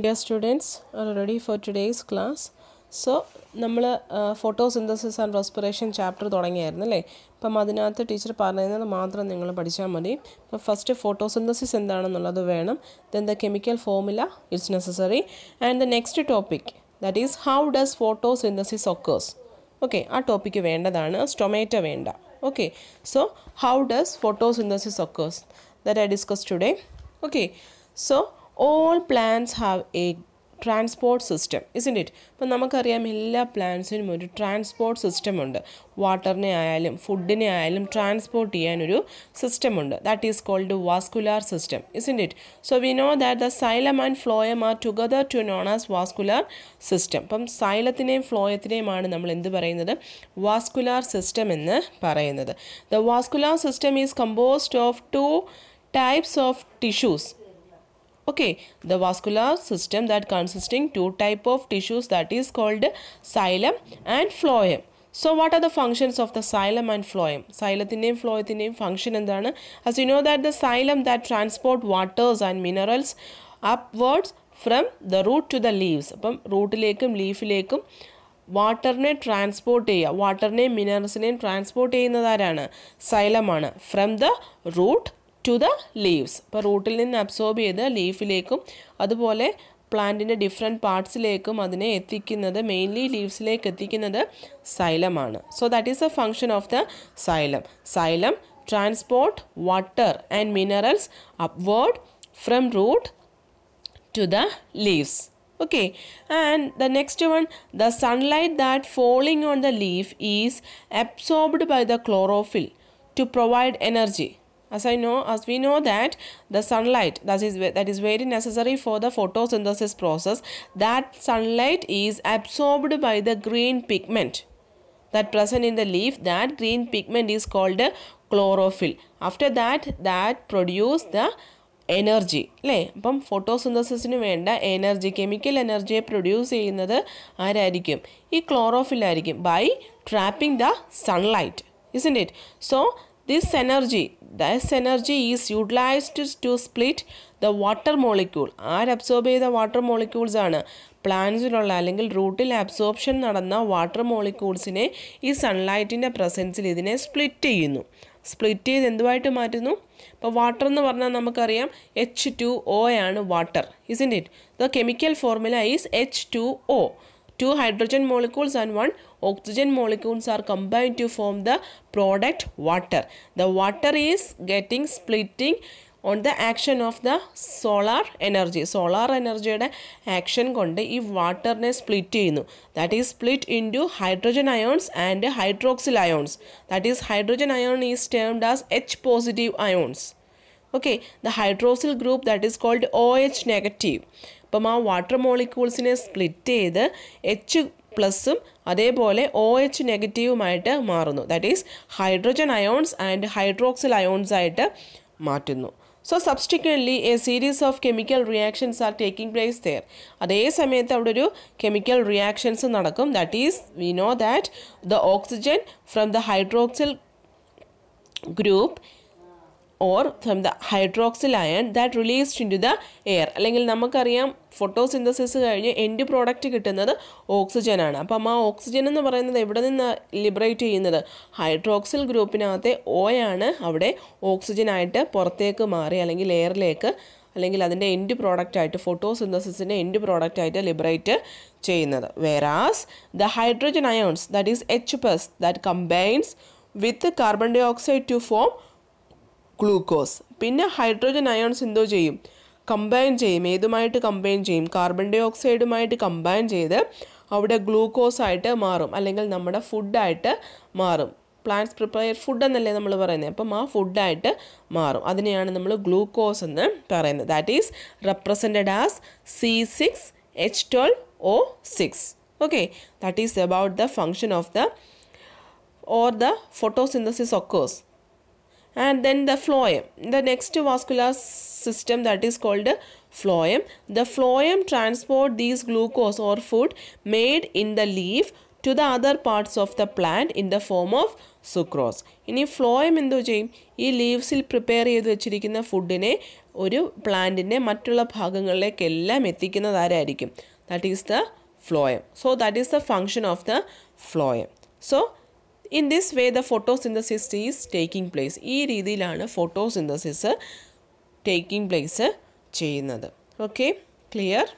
Dear students are ready for today's class so നമ്മൾ photosynthesis and respiration chapter തുടങ്ങിയായിരുന്നു അല്ലേ അപ്പം അതിനകത്ത് ടീച്ചർ പറയുന്നത് മാത്രം നിങ്ങൾ പഠിച്ചാൽ മതി അപ്പം ഫസ്റ്റ് ഫോട്ടോ സിന്തസിസ് എന്താണെന്നുള്ളത് വേണം then the chemical formula it's necessary and the next topic that is how does photosynthesis occurs okay ആ ടോപ്പിക്ക് വേണ്ടതാണ് സ്റ്റൊമാറ്റോ വേണ്ട okay so how does photosynthesis occurs that I discuss today okay so all plants have a transport system isn't it ഇപ്പം നമുക്കറിയാം എല്ലാ പ്ലാൻസിനും ഒരു transport system ഉണ്ട് വാട്ടറിനെ ആയാലും ഫുഡിനെ ആയാലും ട്രാൻസ്പോർട്ട് ചെയ്യാനൊരു സിസ്റ്റം ഉണ്ട് that is called vascular system isn't it so we know that the xylem and phloem are together to known as vascular system അപ്പം സൈലത്തിനെയും ഫ്ലോയത്തിനെയുമാണ് നമ്മൾ എന്ത് പറയുന്നത് വാസ്കുലാർ സിസ്റ്റം എന്ന് പറയുന്നത് the vascular system is composed of two types of tissues okay the vascular system that consisting two type of tissues that is called xylem and phloem so what are the functions of the xylem and phloem സൈലത്തിൻ്റെയും ഫ്ലോയത്തിൻ്റെയും function എന്താണ് as you know that the xylem that transport waters and minerals upwards from the root to the leaves അപ്പം റൂട്ടിലേക്കും ലീഫിലേക്കും വാട്ടറിനെ transport ചെയ്യുക വാട്ടറിനെയും മിനറൽസിനെയും ട്രാൻസ്പോർട്ട് ചെയ്യുന്നതാരാണ് സൈലമാണ് from the root to the leaves ഇപ്പോൾ റൂട്ടിൽ നിന്ന് അബ്സോർബ് ചെയ്ത് ലീഫിലേക്കും അതുപോലെ പ്ലാന്റിൻ്റെ ഡിഫറെൻറ്റ് പാർട്സിലേക്കും അതിനെ എത്തിക്കുന്നത് മെയിൻലി ലീവ്സിലേക്ക് എത്തിക്കുന്നത് സൈലമാണ് so that is a function of the xylem xylem transport water and minerals upward from root to the leaves okay and the next one the sunlight that falling on the leaf is absorbed by the chlorophyll to provide energy as i know as we know that the sunlight that is that is very necessary for the photosynthesis process that sunlight is absorbed by the green pigment that present in the leaf that green pigment is called chlorophyll after that that produce the energy അല്ലേ അപ്പം ഫോട്ടോസിന്തസിന് വേണ്ട energy chemical എനർജിയെ produce ചെയ്യുന്നത് ആരായിരിക്കും ഈ ക്ലോറോഫില്ലായിരിക്കും by trapping the sunlight in it so This energy, this energy is utilized to split the water molecule ആര് absorb ചെയ്ത water molecules ആണ് പ്ലാന്റ്സിലുള്ള അല്ലെങ്കിൽ റൂട്ടിൽ അബ്സോർപ്ഷൻ നടന്ന വാട്ടർ മോളിക്യൂൾസിനെ ഈ സൺലൈറ്റിൻ്റെ പ്രസൻസിൽ ഇതിനെ സ്പ്ലിറ്റ് ചെയ്യുന്നു സ്പ്ലിറ്റ് ചെയ്ത് എന്തുമായിട്ട് മാറ്റുന്നു ഇപ്പോൾ വാട്ടർ എന്ന് പറഞ്ഞാൽ നമുക്കറിയാം എച്ച് ടു ഒ ആണ് water isn't it the chemical formula is H two O two hydrogen molecules and one oxygen molecules are combine to form the product water the water is getting splitting on the action of the solar energy solar എനർജിയുടെ action കൊണ്ട് ഈ വാട്ടറിനെ split ചെയ്യുന്നു that is split into hydrogen ions and hydroxyl ions that is hydrogen ion is termed as H positive ions okay the hydroxyl group that is called O H negative അപ്പം ആ water മോളിക്യൂൾസിനെ split ചെയ്ത് H പ്ലസും അതേപോലെ O H നെഗറ്റീവുമായിട്ട് മാറുന്നു that is hydrogen ions and hydroxyl ions ആയിട്ട് മാറ്റുന്നു so subsequently a series of chemical reactions are taking place there അതേ സമയത്ത് അവിടെ ഒരു കെമിക്കൽ റിയാക്ഷൻസ് നടക്കും that is we know that the oxygen from the hydroxyl group or from the hydroxyl ion that released in into the air അല്ലെങ്കിൽ നമുക്കറിയാം photosynthesis കഴിഞ്ഞ് end product കിട്ടുന്നത് ഓക്സിജനാണ് അപ്പം ആ ഓക്സിജൻ എന്ന് പറയുന്നത് എവിടെ നിന്ന് ലിബറേറ്റ് ചെയ്യുന്നത് ഹൈഡ്രോക്സിൽ ഗ്രൂപ്പിനകത്തെ ഓ ആണ് അവിടെ ഓക്സിജനായിട്ട് പുറത്തേക്ക് മാറി അല്ലെങ്കിൽ എയറിലേക്ക് അല്ലെങ്കിൽ അതിൻ്റെ എൻഡ് പ്രോഡക്റ്റായിട്ട് ഫോട്ടോ ഫോട്ടോസിന്തസിൻ്റെ എൻഡ് പ്രോഡക്റ്റായിട്ട് ലിബറേറ്റ് ചെയ്യുന്നത് whereas the hydrogen ions that is H plus that combines with carbon dioxide to form glucose പിന്നെ ഹൈഡ്രോജൻ അയോൺസ് എന്തോ ചെയ്യും കമ്പൈൻ ചെയ്യും ഏതുമായിട്ട് കമ്പൈൻ ചെയ്യും കാർബൺ ഡൈ ഓക്സൈഡുമായിട്ട് കമ്പൈൻ ചെയ്ത് അവിടെ ഗ്ലൂക്കോസ് ആയിട്ട് മാറും അല്ലെങ്കിൽ നമ്മുടെ ഫുഡായിട്ട് മാറും പ്ലാന്റ്സ് പ്രിപ്പയർ ഫുഡ് എന്നല്ലേ നമ്മൾ പറയുന്നത് അപ്പം ആ ഫുഡായിട്ട് മാറും അതിനെയാണ് നമ്മൾ ഗ്ലൂക്കോസ് എന്ന് പറയുന്നത് that is represented as C six H twelve O six okay that is about the function of the or the photosynthesis occurs and then the phloem. The next vascular system that is called phloem. The phloem transport these glucose or food made in the leaf to the other parts of the plant in the form of sucrose phloem sucrose ഇനി phloem എന്തോ ചെയ്യും ഈ ലീവ്സിൽ prepare ചെയ്ത് വെച്ചിരിക്കുന്ന ഫുഡിനെ ഒരു പ്ലാന്റിൻ്റെ മറ്റുള്ള ഭാഗങ്ങളിലേക്കെല്ലാം എത്തിക്കുന്നതാരായിരിക്കും that is the phloem so that is the function of the phloem so in this way the photosynthesis is taking place ഈ രീതിയിലാണ് ഫോട്ടോ സിന്തസിസ് ടേക്കിംഗ് പ്ലേസ് ചെയ്യുന്നത് ഓക്കെ ക്ലിയർ